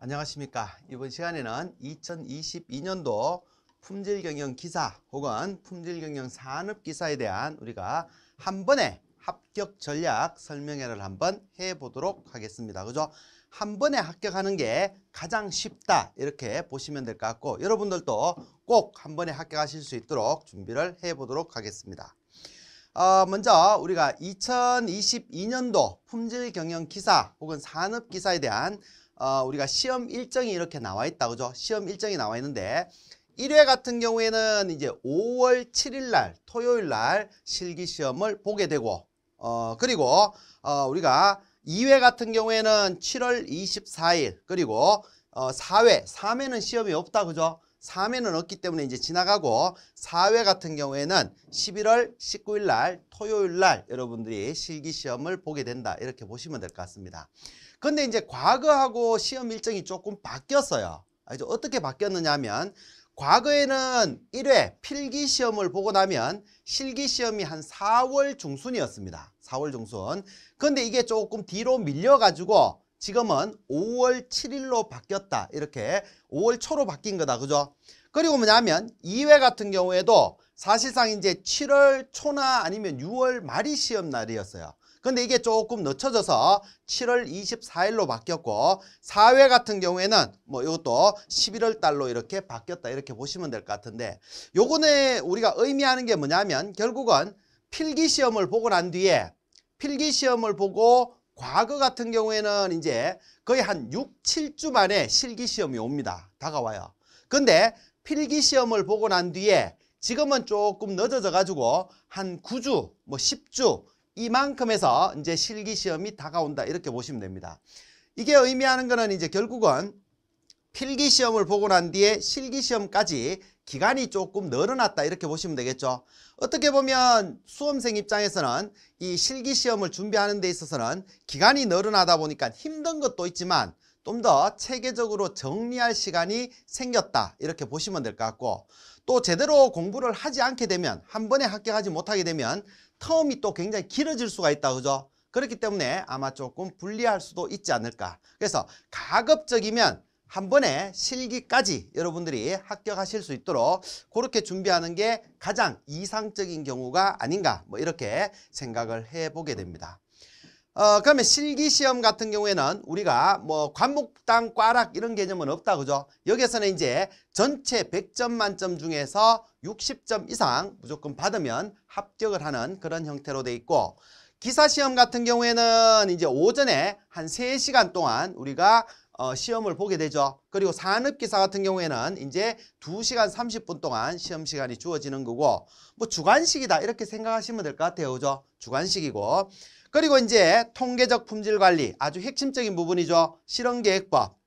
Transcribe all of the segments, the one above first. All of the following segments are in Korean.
안녕하십니까. 이번 시간에는 2022년도 품질경영 기사 혹은 품질경영 산업 기사에 대한 우리가 한 번에 합격 전략 설명회를 한번 해보도록 하겠습니다. 그죠? 한 번에 합격하는 게 가장 쉽다 이렇게 보시면 될 것 같고 여러분들도 꼭 한 번에 합격하실 수 있도록 준비를 해보도록 하겠습니다. 어, 먼저 우리가 2022년도 품질 경영 기사 혹은 산업 기사에 대한 어, 우리가 시험 일정이 이렇게 나와 있다. 그죠? 시험 일정이 나와 있는데 1회 같은 경우에는 이제 5월 7일 날 토요일 날 실기 시험을 보게 되고 어 그리고 어 우리가 2회 같은 경우에는 7월 24일 그리고 어 4회 3회는 시험이 없다 그죠? 3회는 없기 때문에 이제 지나가고 4회 같은 경우에는 11월 19일 날 토요일 날 여러분들이 실기 시험을 보게 된다 이렇게 보시면 될 것 같습니다. 근데 이제 과거하고 시험 일정이 조금 바뀌었어요. 아, 이제 어떻게 바뀌었느냐 하면 과거에는 1회 필기 시험을 보고 나면 실기 시험이 한 4월 중순이었습니다. 4월 중순. 근데 이게 조금 뒤로 밀려가지고 지금은 5월 7일로 바뀌었다. 이렇게 5월 초로 바뀐 거다. 그죠? 그리고 뭐냐면 2회 같은 경우에도 사실상 이제 7월 초나 아니면 6월 말이 시험 날이었어요. 근데 이게 조금 늦춰져서 7월 24일로 바뀌었고 사회 같은 경우에는 뭐 이것도 11월 달로 이렇게 바뀌었다 이렇게 보시면 될 것 같은데 요거는 우리가 의미하는 게 뭐냐면 결국은 필기 시험을 보고 난 뒤에 필기 시험을 보고 과거 같은 경우에는 이제 거의 한 6, 7주 만에 실기 시험이 옵니다. 다가와요. 근데 필기 시험을 보고 난 뒤에 지금은 조금 늦어져 가지고 한 9주, 뭐 10주 이만큼에서 이제 실기 시험이 다가온다 이렇게 보시면 됩니다. 이게 의미하는 거는 이제 결국은 필기 시험을 보고 난 뒤에 실기 시험까지 기간이 조금 늘어났다 이렇게 보시면 되겠죠. 어떻게 보면 수험생 입장에서는 이 실기 시험을 준비하는 데 있어서는 기간이 늘어나다 보니까 힘든 것도 있지만 좀 더 체계적으로 정리할 시간이 생겼다 이렇게 보시면 될 것 같고 또 제대로 공부를 하지 않게 되면 한 번에 합격하지 못하게 되면 텀이 또 굉장히 길어질 수가 있다 그죠? 그렇기 때문에 아마 조금 불리할 수도 있지 않을까 그래서 가급적이면 한 번에 실기까지 여러분들이 합격하실 수 있도록 그렇게 준비하는 게 가장 이상적인 경우가 아닌가 뭐 이렇게 생각을 해보게 됩니다 어, 그러면 실기시험 같은 경우에는 우리가 뭐관목당 꽈락 이런 개념은 없다 그죠? 여기에서는 이제 전체 100점 만점 중에서 60점 이상 무조건 받으면 합격을 하는 그런 형태로 돼 있고 기사시험 같은 경우에는 이제 오전에 한 세시간 동안 우리가 어, 시험을 보게 되죠. 그리고 산업기사 같은 경우에는 이제 두시간 삼십 분 동안 시험 시간이 주어지는 거고 뭐 주관식이다 이렇게 생각하시면 될 것 같아요. 그죠? 주관식이고 그리고 이제 통계적 품질관리 아주 핵심적인 부분이죠. 실현계획법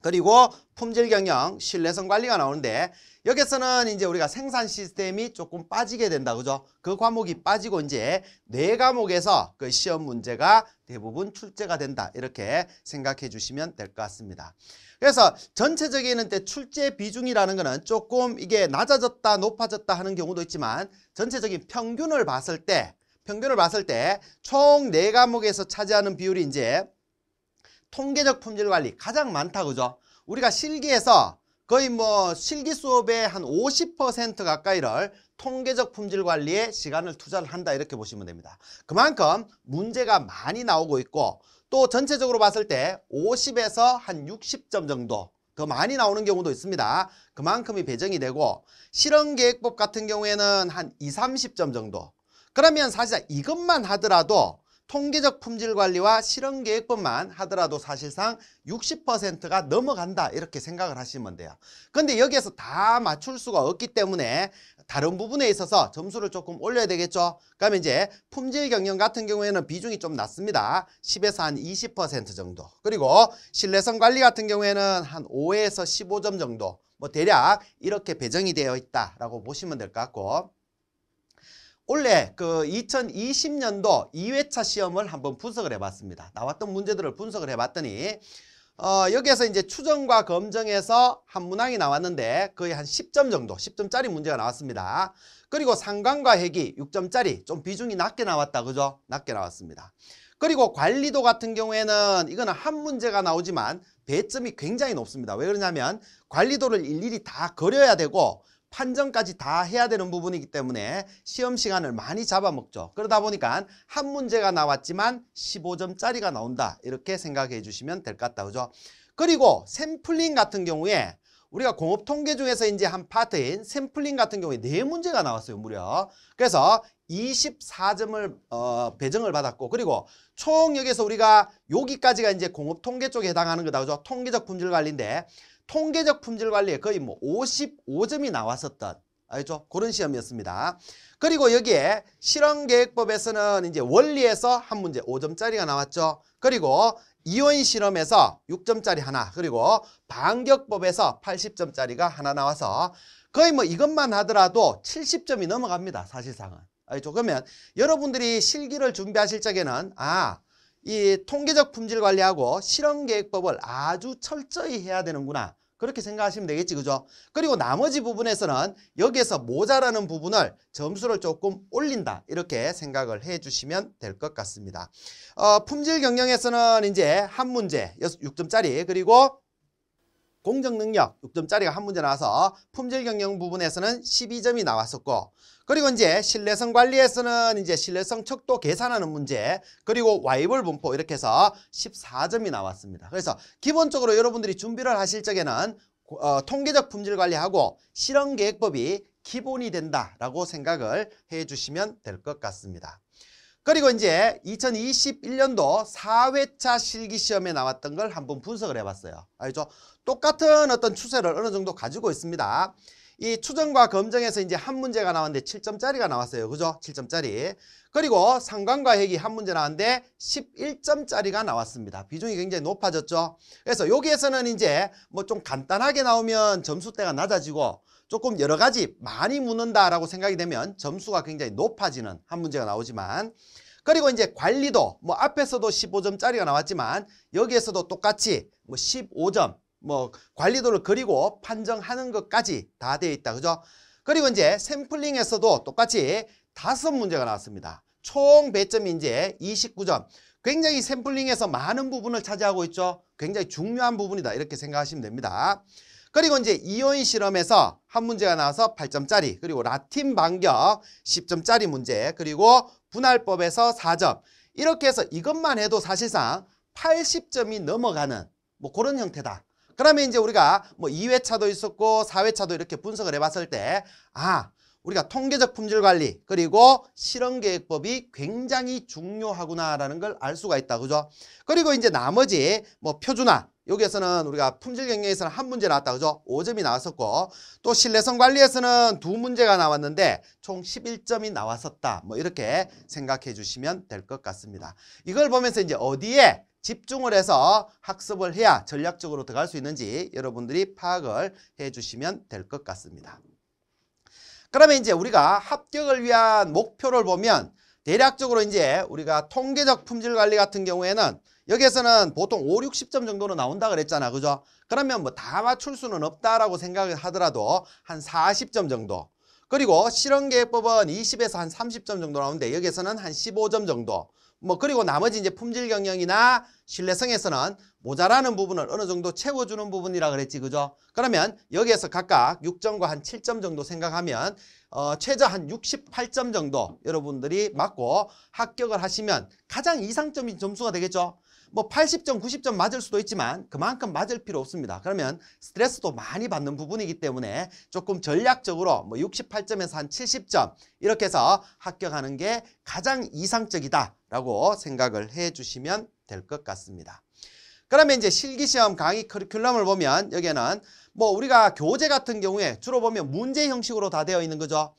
그리고 품질 경영, 신뢰성 관리가 나오는데 여기서는 이제 우리가 생산 시스템이 조금 빠지게 된다. 그죠? 그 과목이 빠지고 이제 네 과목에서 그 시험 문제가 대부분 출제가 된다. 이렇게 생각해 주시면 될 것 같습니다. 그래서 전체적인 때 출제 비중이라는 거는 조금 이게 낮아졌다 높아졌다 하는 경우도 있지만 전체적인 평균을 봤을 때 평균을 봤을 때 총 네과목에서 차지하는 비율이 이제 통계적 품질 관리 가장 많다 그죠? 우리가 실기에서 거의 뭐 실기 수업의 한 50% 가까이를 통계적 품질 관리에 시간을 투자를 한다 이렇게 보시면 됩니다. 그만큼 문제가 많이 나오고 있고 또 전체적으로 봤을 때 50에서 한 60점 정도 더 많이 나오는 경우도 있습니다. 그만큼이 배정이 되고 실험계획법 같은 경우에는 한 2, 30점 정도 그러면 사실 이것만 하더라도 통계적 품질 관리와 실현 계획뿐만 하더라도 사실상 60%가 넘어간다 이렇게 생각을 하시면 돼요. 근데 여기에서 다 맞출 수가 없기 때문에 다른 부분에 있어서 점수를 조금 올려야 되겠죠. 그러면 이제 품질 경영 같은 경우에는 비중이 좀 낮습니다. 10에서 한 20% 정도. 그리고 신뢰성 관리 같은 경우에는 한 5에서 15점 정도. 뭐 대략 이렇게 배정이 되어 있다라고 보시면 될 것 같고 원래 그 2020년도 2회차 시험을 한번 분석을 해봤습니다. 나왔던 문제들을 분석을 해봤더니 어, 여기에서 이제 추정과 검정에서 한 문항이 나왔는데 거의 한 10점 정도, 10점짜리 문제가 나왔습니다. 그리고 상관과 핵이 6점짜리 좀 비중이 낮게 나왔다, 그죠? 낮게 나왔습니다. 그리고 관리도 같은 경우에는 이거는 한 문제가 나오지만 배점이 굉장히 높습니다. 왜 그러냐면 관리도를 일일이 다 그려야 되고 판정까지 다 해야 되는 부분이기 때문에 시험 시간을 많이 잡아먹죠. 그러다 보니까 한 문제가 나왔지만 15점짜리가 나온다. 이렇게 생각해 주시면 될 것 같다. 그죠? 그리고 샘플링 같은 경우에 우리가 공업 통계 중에서 이제 한 파트인 샘플링 같은 경우에 네 문제가 나왔어요. 무려. 그래서 24점을 어, 배정을 받았고 그리고 총 여기서 우리가 여기까지가 이제 공업 통계 쪽에 해당하는 거다 그죠? 통계적 품질 관리인데 통계적 품질 관리에 거의 뭐 55점이 나왔었던 알죠? 그런 시험이었습니다. 그리고 여기에 실험계획법에서는 이제 원리에서 한 문제 5점짜리가 나왔죠. 그리고 이온 실험에서 6점짜리 하나 그리고 반격법에서 80점짜리가 하나 나와서 거의 뭐 이것만 하더라도 70점이 넘어갑니다. 사실상은. 조금면 여러분들이 실기를 준비하실 적에는 아, 이 통계적 품질 관리하고 실험 계획법을 아주 철저히 해야 되는구나. 그렇게 생각하시면 되겠지 그죠? 그리고 나머지 부분에서는 여기에서 모자라는 부분을 점수를 조금 올린다 이렇게 생각을 해주시면 될 것 같습니다 어, 품질 경영에서는 이제 한 문제 6점짜리 그리고 공정 능력 6점짜리가 한 문제 나와서 품질 경영 부분에서는 12점이 나왔었고 그리고 이제 신뢰성 관리에서는 이제 신뢰성 척도 계산하는 문제 그리고 와이벌 분포 이렇게 해서 14점이 나왔습니다. 그래서 기본적으로 여러분들이 준비를 하실 적에는 어, 통계적 품질 관리하고 실험 계획법이 기본이 된다라고 생각을 해주시면 될 것 같습니다. 그리고 이제 2021년도 4회차 실기시험에 나왔던 걸 한번 분석을 해봤어요. 알죠? 똑같은 어떤 추세를 어느 정도 가지고 있습니다. 이 추정과 검정에서 이제 한 문제가 나왔는데 7점짜리가 나왔어요. 그죠? 7점짜리. 그리고 상관과 핵이 한 문제 나왔는데 11점짜리가 나왔습니다. 비중이 굉장히 높아졌죠. 그래서 여기에서는 이제 뭐 좀 간단하게 나오면 점수대가 낮아지고 조금 여러 가지 많이 묻는다라고 생각이 되면 점수가 굉장히 높아지는 한 문제가 나오지만 그리고 이제 관리도 뭐 앞에서도 15점짜리가 나왔지만 여기에서도 똑같이 뭐 15점 뭐 관리도를 그리고 판정하는 것까지 다 되어 있다 그죠? 그리고 이제 샘플링에서도 똑같이 다섯 문제가 나왔습니다. 총 배점이 이제 29점. 굉장히 샘플링에서 많은 부분을 차지하고 있죠. 굉장히 중요한 부분이다 이렇게 생각하시면 됩니다. 그리고 이제 이온 실험에서 한 문제가 나와서 8점짜리 그리고 라틴 반격 10점짜리 문제 그리고 분할법에서 4점 이렇게 해서 이것만 해도 사실상 80점이 넘어가는 뭐 그런 형태다. 그러면 이제 우리가 뭐 2회차도 있었고 4회차도 이렇게 분석을 해봤을 때 아, 우리가 통계적 품질 관리 그리고 실험계획법이 굉장히 중요하구나라는 걸 알 수가 있다. 그죠? 그리고 이제 나머지 뭐 표준화 여기에서는 우리가 품질 경영에서는 한 문제 나왔다. 그죠? 5점이 나왔었고 또 신뢰성 관리에서는 두 문제가 나왔는데 총 11점이 나왔었다. 뭐 이렇게 생각해 주시면 될 것 같습니다. 이걸 보면서 이제 어디에 집중을 해서 학습을 해야 전략적으로 들어갈 수 있는지 여러분들이 파악을 해 주시면 될 것 같습니다. 그러면 이제 우리가 합격을 위한 목표를 보면 대략적으로 이제 우리가 통계적 품질 관리 같은 경우에는 여기에서는 보통 5, 60점 정도로 나온다 그랬잖아. 그죠? 그러면 뭐 다 맞출 수는 없다라고 생각을 하더라도 한 40점 정도. 그리고 실험계획법은 20에서 한 30점 정도 나오는데 여기에서는 한 15점 정도. 뭐 그리고 나머지 이제 품질 경영이나 신뢰성에서는 모자라는 부분을 어느 정도 채워주는 부분이라 그랬지 그죠? 그러면 여기에서 각각 6점과 한 7점 정도 생각하면 어, 최저 한 68점 정도 여러분들이 맞고 합격을 하시면 가장 이상적인 점수가 되겠죠? 뭐 80점, 90점 맞을 수도 있지만 그만큼 맞을 필요 없습니다. 그러면 스트레스도 많이 받는 부분이기 때문에 조금 전략적으로 뭐 68점에서 한 70점 이렇게 해서 합격하는 게 가장 이상적이다라고 생각을 해주시면 될 것 같습니다. 그러면 이제 실기시험 강의 커리큘럼을 보면 여기에는 뭐 우리가 교재 같은 경우에 주로 보면 문제 형식으로 다 되어 있는 거죠.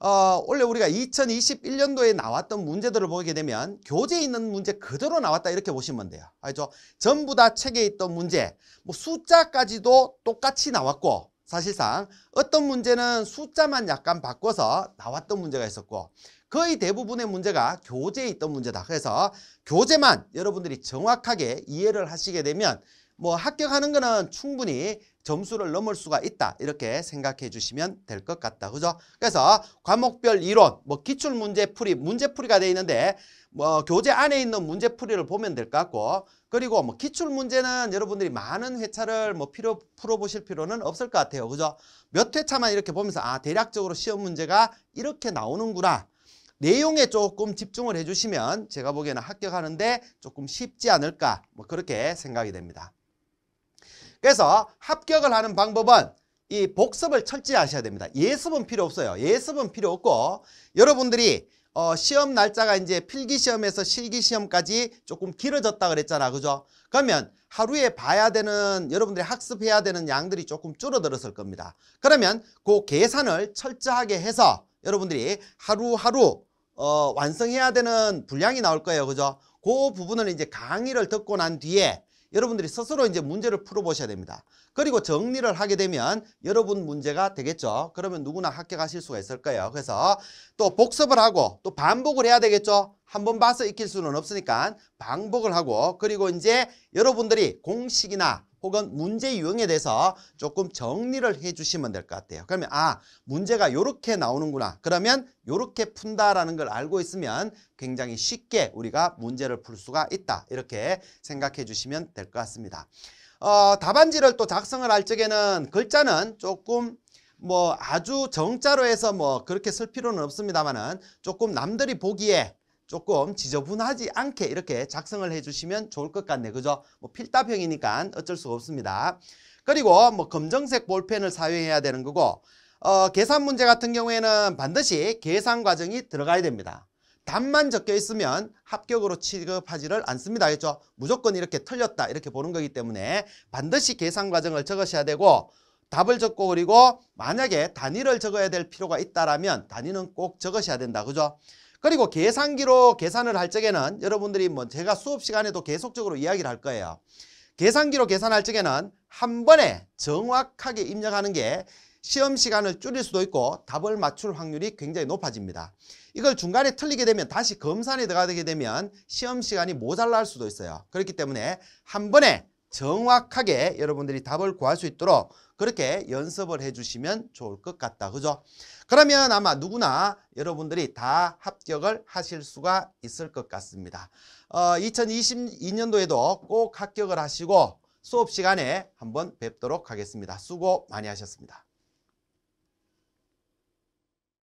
어, 원래 우리가 2021년도에 나왔던 문제들을 보게 되면 교재에 있는 문제 그대로 나왔다 이렇게 보시면 돼요. 알죠? 전부 다 책에 있던 문제, 뭐 숫자까지도 똑같이 나왔고 사실상 어떤 문제는 숫자만 약간 바꿔서 나왔던 문제가 있었고 거의 대부분의 문제가 교재에 있던 문제다. 그래서 교재만 여러분들이 정확하게 이해를 하시게 되면 뭐 합격하는 거는 충분히 점수를 넘을 수가 있다 이렇게 생각해 주시면 될 것 같다 그죠 그래서 과목별 이론 뭐 기출 문제풀이 문제풀이가 돼 있는데 뭐 교재 안에 있는 문제풀이를 보면 될 것 같고 그리고 뭐 기출 문제는 여러분들이 많은 회차를 뭐 필요 풀어보실 필요는 없을 것 같아요 그죠 몇 회차만 이렇게 보면서 아 대략적으로 시험 문제가 이렇게 나오는구나 내용에 조금 집중을 해주시면 제가 보기에는 합격하는데 조금 쉽지 않을까 뭐 그렇게 생각이 됩니다. 그래서 합격을 하는 방법은 이 복습을 철저히 하셔야 됩니다. 예습은 필요 없어요. 예습은 필요 없고 여러분들이 어, 시험 날짜가 이제 필기시험에서 실기시험까지 조금 길어졌다 그랬잖아. 그죠? 그러면 하루에 봐야 되는 여러분들이 학습해야 되는 양들이 조금 줄어들었을 겁니다. 그러면 그 계산을 철저하게 해서 여러분들이 하루하루 어, 완성해야 되는 분량이 나올 거예요. 그죠? 그 부분을 이제 강의를 듣고 난 뒤에 여러분들이 스스로 이제 문제를 풀어보셔야 됩니다. 그리고 정리를 하게 되면 여러분 문제가 되겠죠. 그러면 누구나 합격하실 수가 있을 거예요. 그래서 또 복습을 하고 또 반복을 해야 되겠죠. 한번 봐서 익힐 수는 없으니까 반복을 하고 그리고 이제 여러분들이 공식이나 혹은 문제 유형에 대해서 조금 정리를 해주시면 될 것 같아요. 그러면 아 문제가 이렇게 나오는구나. 그러면 이렇게 푼다라는 걸 알고 있으면 굉장히 쉽게 우리가 문제를 풀 수가 있다. 이렇게 생각해 주시면 될 것 같습니다. 어, 답안지를 또 작성을 할 적에는 글자는 조금 뭐 아주 정자로 해서 뭐 그렇게 쓸 필요는 없습니다만은 조금 남들이 보기에 조금 지저분하지 않게 이렇게 작성을 해주시면 좋을 것 같네. 그죠? 뭐 필답형이니까 어쩔 수가 없습니다. 그리고 뭐 검정색 볼펜을 사용해야 되는 거고 어, 계산 문제 같은 경우에는 반드시 계산 과정이 들어가야 됩니다. 답만 적혀 있으면 합격으로 취급하지를 않습니다. 그죠? 무조건 이렇게 틀렸다 이렇게 보는 거기 때문에 반드시 계산 과정을 적으셔야 되고 답을 적고 그리고 만약에 단위를 적어야 될 필요가 있다라면 단위는 꼭 적으셔야 된다. 그죠? 그리고 계산기로 계산을 할 적에는 여러분들이 뭐 제가 수업 시간에도 계속적으로 이야기를 할 거예요. 계산기로 계산할 적에는 한 번에 정확하게 입력하는 게 시험 시간을 줄일 수도 있고 답을 맞출 확률이 굉장히 높아집니다. 이걸 중간에 틀리게 되면 다시 검산에 들어가게 되면 시험 시간이 모자랄 수도 있어요. 그렇기 때문에 한 번에 정확하게 여러분들이 답을 구할 수 있도록 그렇게 연습을 해주시면 좋을 것 같다. 그죠? 그러면 아마 누구나 여러분들이 다 합격을 하실 수가 있을 것 같습니다. 어, 2022년도에도 꼭 합격을 하시고 수업 시간에 한번 뵙도록 하겠습니다. 수고 많이 하셨습니다.